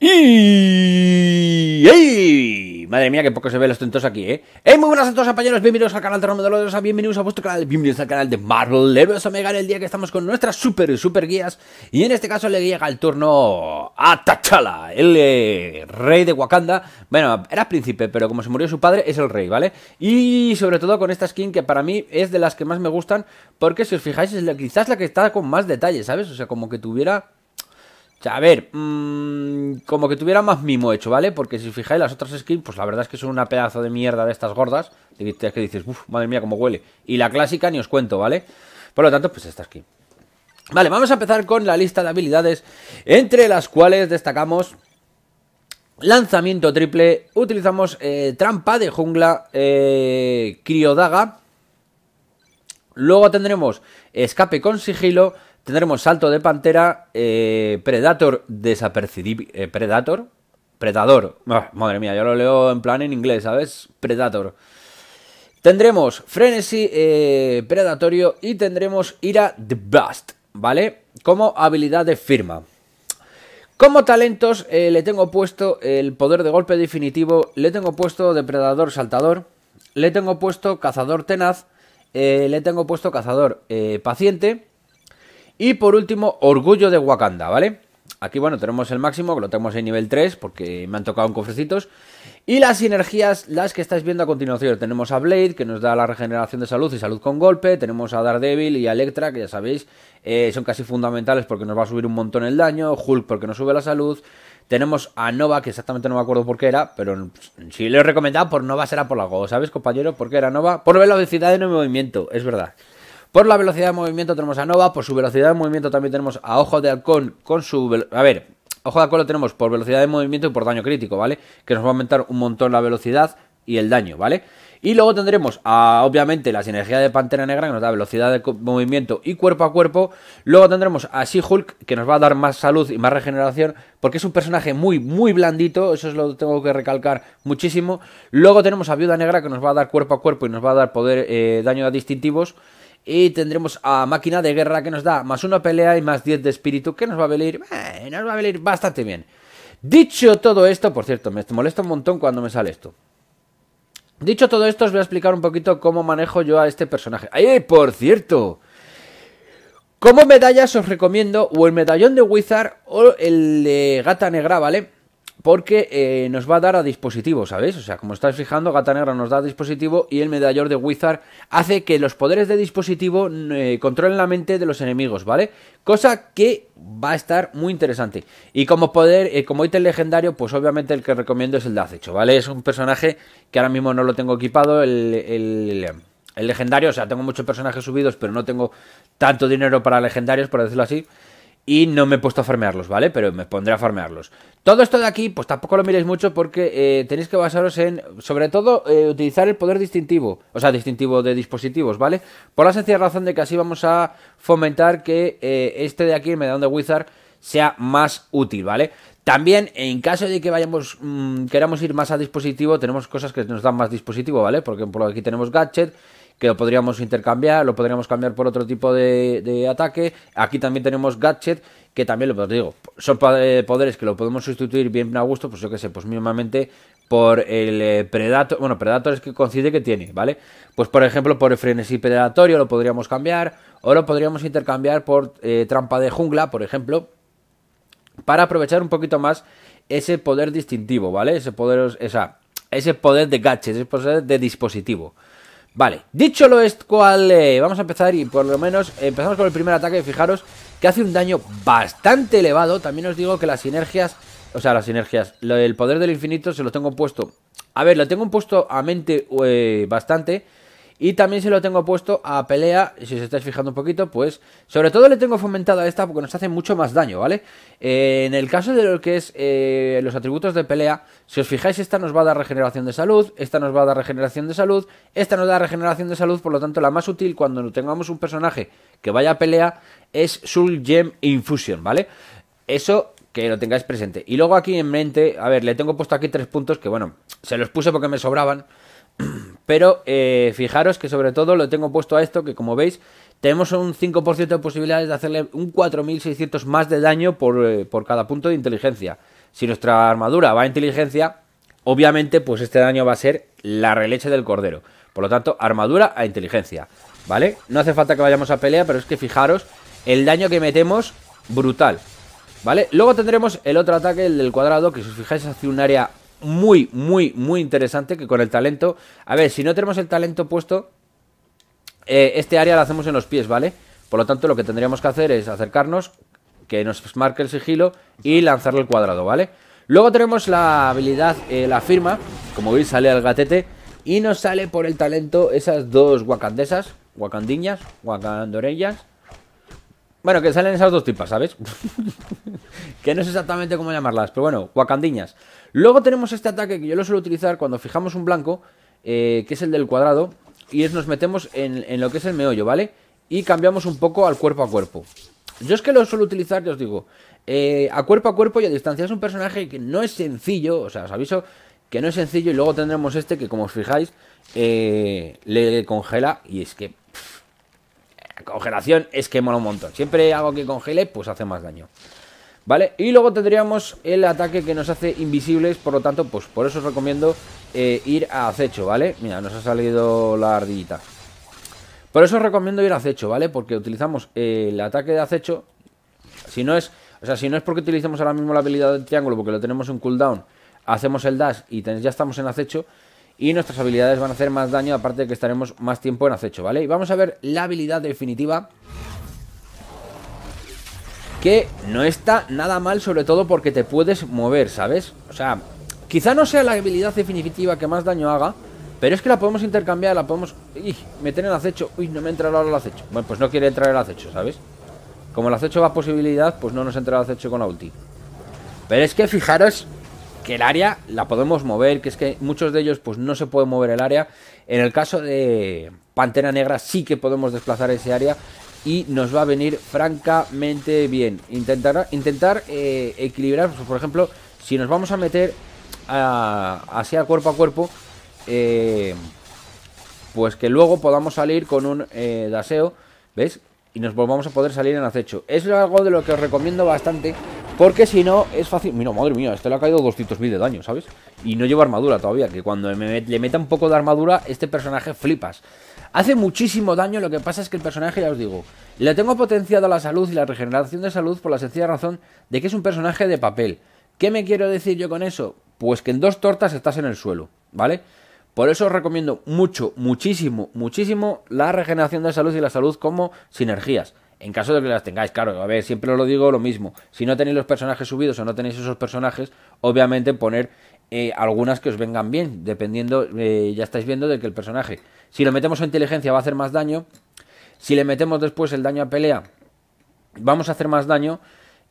Y... ¡Ey! Madre mía, que poco se ve los tentos aquí, ¿eh? ¡Ey! ¡Eh, muy buenas a todos, compañeros. Bienvenidos al canal de Romero de los Bienvenidos a vuestro canal. Bienvenidos al canal de Marvel Heroes Omega. el día que estamos con nuestras super, super guías. Y en este caso le llega el turno a T'Challa, el eh, rey de Wakanda. Bueno, era príncipe, pero como se murió su padre, es el rey, ¿vale? Y sobre todo con esta skin que para mí es de las que más me gustan. Porque si os fijáis, es quizás la que está con más detalles, ¿sabes? O sea, como que tuviera a ver, mm, como que tuviera más mimo hecho, ¿vale? Porque si fijáis, las otras skins, pues la verdad es que son una pedazo de mierda de estas gordas. Es que dices, uff, madre mía, cómo huele. Y la clásica ni os cuento, ¿vale? Por lo tanto, pues esta skin. Vale, vamos a empezar con la lista de habilidades, entre las cuales destacamos lanzamiento triple, utilizamos eh, trampa de jungla, eh, criodaga, luego tendremos escape con sigilo, Tendremos Salto de Pantera, eh, Predator desapercibido. Eh, Predator. Predador. Ah, madre mía, yo lo leo en plan en inglés, ¿sabes? Predator. Tendremos Frenesy eh, Predatorio y tendremos Ira the Bust, ¿vale? Como habilidad de firma. Como talentos le tengo puesto el poder de golpe definitivo, le tengo puesto Depredador Saltador, le tengo puesto Cazador Tenaz, le tengo puesto Cazador Paciente y por último, Orgullo de Wakanda, ¿vale? Aquí, bueno, tenemos el máximo, que lo tenemos en nivel 3, porque me han tocado en cofrecitos. Y las sinergias, las que estáis viendo a continuación. Tenemos a Blade, que nos da la regeneración de salud y salud con golpe. Tenemos a Daredevil y a Electra, que ya sabéis, eh, son casi fundamentales porque nos va a subir un montón el daño. Hulk, porque nos sube la salud. Tenemos a Nova, que exactamente no me acuerdo por qué era, pero si le he recomendado por Nova será por algo, ¿sabes, compañero? ¿Por qué era Nova? Por la velocidad en el movimiento, es verdad. Por la velocidad de movimiento tenemos a Nova, por su velocidad de movimiento también tenemos a Ojo de Halcón con su... A ver, Ojo de Halcón lo tenemos por velocidad de movimiento y por daño crítico, ¿vale? Que nos va a aumentar un montón la velocidad y el daño, ¿vale? Y luego tendremos, a, obviamente, la sinergia de Pantera Negra, que nos da velocidad de movimiento y cuerpo a cuerpo. Luego tendremos a She-Hulk, que nos va a dar más salud y más regeneración, porque es un personaje muy, muy blandito, eso es lo que tengo que recalcar muchísimo. Luego tenemos a Viuda Negra, que nos va a dar cuerpo a cuerpo y nos va a dar poder, eh, daño a distintivos. Y tendremos a Máquina de Guerra que nos da más una pelea y más 10 de espíritu, que nos va a venir, eh, nos va a venir bastante bien. Dicho todo esto, por cierto, me molesta un montón cuando me sale esto. Dicho todo esto, os voy a explicar un poquito cómo manejo yo a este personaje. ¡Ay, por cierto! Como medallas os recomiendo o el medallón de Wizard o el de Gata Negra, ¿vale? porque eh, nos va a dar a dispositivo, ¿sabéis? O sea, como estáis fijando, Gata Negra nos da a dispositivo y el medallor de Wizard hace que los poderes de dispositivo eh, controlen la mente de los enemigos, ¿vale? Cosa que va a estar muy interesante. Y como poder, eh, como ítem legendario, pues obviamente el que recomiendo es el de acecho, ¿vale? Es un personaje que ahora mismo no lo tengo equipado, el, el legendario, o sea, tengo muchos personajes subidos, pero no tengo tanto dinero para legendarios, por decirlo así y no me he puesto a farmearlos, ¿vale? Pero me pondré a farmearlos. Todo esto de aquí, pues tampoco lo miréis mucho porque eh, tenéis que basaros en, sobre todo, eh, utilizar el poder distintivo, o sea, distintivo de dispositivos, ¿vale? Por la sencilla razón de que así vamos a fomentar que eh, este de aquí, el medallón de Wizard, sea más útil, ¿vale? También, en caso de que vayamos, mm, queramos ir más a dispositivo, tenemos cosas que nos dan más dispositivo, ¿vale? Porque por aquí tenemos gadget que lo podríamos intercambiar, lo podríamos cambiar por otro tipo de, ataque. Aquí también tenemos gadget, que también lo pues, digo, son eh, poderes que lo podemos sustituir bien a gusto, pues yo que sé, pues mínimamente por el eh, Predator, bueno, Predator es que coincide que tiene, ¿vale? Pues por ejemplo, por el frenesí predatorio lo podríamos cambiar, o lo podríamos intercambiar por eh, trampa de jungla, por ejemplo, para aprovechar un poquito más ese poder distintivo, ¿vale? Ese poder, esa, ese poder de gadget, ese poder de dispositivo. Vale, dicho lo cual, eh, vamos a empezar y por lo menos empezamos con el primer ataque, fijaros que hace un daño bastante elevado, también os digo que las sinergias, o sea, las sinergias, el poder del infinito se lo tengo puesto, a ver, lo tengo puesto a mente eh, bastante, y también se lo tengo puesto a pelea, si os estáis fijando un poquito, pues sobre todo le tengo fomentado a esta porque nos hace mucho más daño, ¿vale? Eh, en el caso de lo que es eh, los atributos de pelea, si os fijáis, esta nos va a dar regeneración de salud, esta nos va a dar regeneración de salud, esta nos da regeneración de salud, por lo tanto la más útil cuando tengamos un personaje que vaya a pelea es Soul Gem Infusion, ¿vale? Eso que lo tengáis presente. Y luego aquí en mente, a ver, le tengo puesto aquí tres puntos que, bueno, se los puse porque me sobraban. Pero eh, fijaros que sobre todo lo tengo puesto a esto, que como veis, tenemos un 5% de posibilidades de hacerle un 4600 más de daño por, eh, por, cada punto de inteligencia. Si nuestra armadura va a inteligencia, obviamente pues este daño va a ser la releche del cordero. Por lo tanto, armadura a inteligencia, ¿vale? No hace falta que vayamos a pelea, pero es que fijaros el daño que metemos, brutal. ¿Vale? Luego tendremos el otro ataque, el del cuadrado, que si os fijáis hace un área muy, muy, muy interesante que con el talento... A ver, si no tenemos el talento puesto, eh, este área la hacemos en los pies, ¿vale? Por lo tanto, lo que tendríamos que hacer es acercarnos, que nos marque el sigilo y lanzarle el cuadrado, ¿vale? Luego tenemos la habilidad, eh, la firma, como veis sale al gatete y nos sale por el talento esas dos guacandesas Guacandiñas guacandorellas Bueno, que salen esas dos tipas, ¿sabes? que no sé exactamente cómo llamarlas, pero bueno, guacandiñas Luego tenemos este ataque que yo lo suelo utilizar cuando fijamos un blanco, eh, que es el del cuadrado, y es nos metemos en, lo que es el meollo, ¿vale? Y cambiamos un poco al cuerpo a cuerpo. Yo es que lo suelo utilizar, ya os digo, eh, a cuerpo a cuerpo y a distancia. Es un personaje que no es sencillo, o sea, os aviso que no es sencillo. Y luego tendremos este que, como os fijáis, eh, le congela y es que... congelación es que mola un montón. Siempre algo que congele, pues hace más daño. ¿vale? Y luego tendríamos el ataque que nos hace invisibles, por lo tanto, pues por eso os recomiendo eh, ir a acecho, ¿vale? Mira, nos ha salido la ardillita. Por eso os recomiendo ir a acecho, ¿vale? Porque utilizamos eh, el ataque de acecho, si no es... O sea, si no es porque utilizamos ahora mismo la habilidad del triángulo, porque lo tenemos en cooldown, hacemos el dash y ya estamos en acecho, y nuestras habilidades van a hacer más daño, aparte de que estaremos más tiempo en acecho, ¿vale? Y vamos a ver la habilidad definitiva que no está nada mal, sobre todo porque te puedes mover, ¿sabes? O sea, quizá no sea la habilidad definitiva que más daño haga, pero es que la podemos intercambiar, la podemos... ¡Ih! Meter en el acecho. ¡Uy! No me entra el acecho. Bueno, pues no quiere entrar el acecho, ¿sabes? Como el acecho va posibilidad, pues no nos entra el acecho con la ulti. Pero es que fijaros que el área la podemos mover, que es que muchos de ellos pues no se puede mover el área. En el caso de Pantera Negra sí que podemos desplazar ese área y nos va a venir francamente bien. Intentar, intentar eh, equilibrar, pues, por ejemplo, si nos vamos a meter a, hacia cuerpo a cuerpo, eh, pues que luego podamos salir con un eh, daseo, ¿ves? Y nos volvamos a poder salir en acecho. Es algo de lo que os recomiendo bastante porque si no, es fácil... Mira, madre mía, este le ha caído mil de daño, ¿sabes? Y no lleva armadura todavía, que cuando le meta un poco de armadura, este personaje flipas. Hace muchísimo daño, lo que pasa es que el personaje, ya os digo, le tengo potenciado la salud y la regeneración de salud por la sencilla razón de que es un personaje de papel. ¿Qué me quiero decir yo con eso? Pues que en dos tortas estás en el suelo, ¿vale? Por eso os recomiendo mucho, muchísimo, muchísimo la regeneración de salud y la salud como sinergias. En caso de que las tengáis, claro, a ver, siempre os lo digo lo mismo. Si no tenéis los personajes subidos o no tenéis esos personajes, obviamente poner eh, algunas que os vengan bien, dependiendo, eh, ya estáis viendo de que el personaje, si lo metemos a inteligencia va a hacer más daño, si le metemos después el daño a pelea, vamos a hacer más daño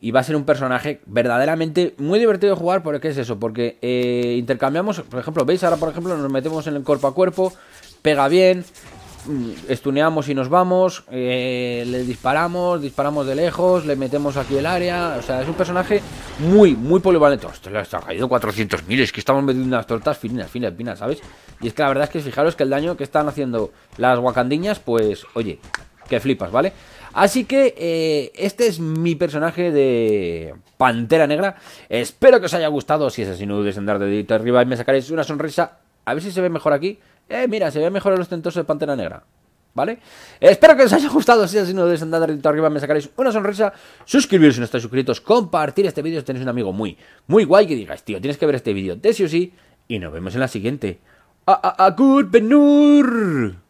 y va a ser un personaje verdaderamente muy divertido de jugar porque es eso, porque eh, intercambiamos, por ejemplo, veis ahora por ejemplo nos metemos en el cuerpo a cuerpo, pega bien, Mm, estuneamos y nos vamos, eh, le disparamos, disparamos de lejos, le metemos aquí el área. O sea, es un personaje muy, muy polivalente. le ha caído 400.000, es que estamos metiendo unas tortas finas, finas, finas, ¿sabes? Y es que la verdad es que fijaros que el daño que están haciendo las guacandiñas, pues, oye, que flipas, ¿vale? Así que eh, este es mi personaje de Pantera Negra. Espero que os haya gustado. Si es así, no dudes en dar dedito arriba y me sacaréis una sonrisa. A ver si se ve mejor aquí. Eh, mira, se ve mejor el ostentoso de Pantera Negra. ¿Vale? Espero que os haya gustado. Si así no deis andar arriba, me sacaréis una sonrisa. Suscribiros si no estáis suscritos. Compartir este vídeo si tenéis un amigo muy, muy guay que digáis, tío, tienes que ver este vídeo de sí o sí. Y nos vemos en la siguiente. A, a, a good benur.